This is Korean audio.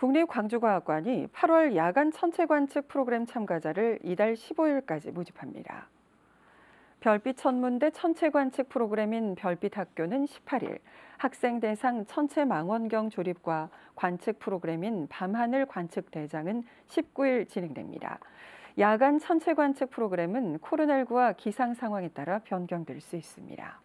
국립광주과학관이 8월 야간 천체 관측 프로그램 참가자를 이달 15일까지 모집합니다. 별빛 천문대 천체 관측 프로그램인 별빛 학교는 18일 학생 대상 천체 망원경 조립과 관측 프로그램인 밤하늘 관측 대장은 19일 진행됩니다. 야간 천체 관측 프로그램은 코로나19와 기상 상황에 따라 변경될 수 있습니다.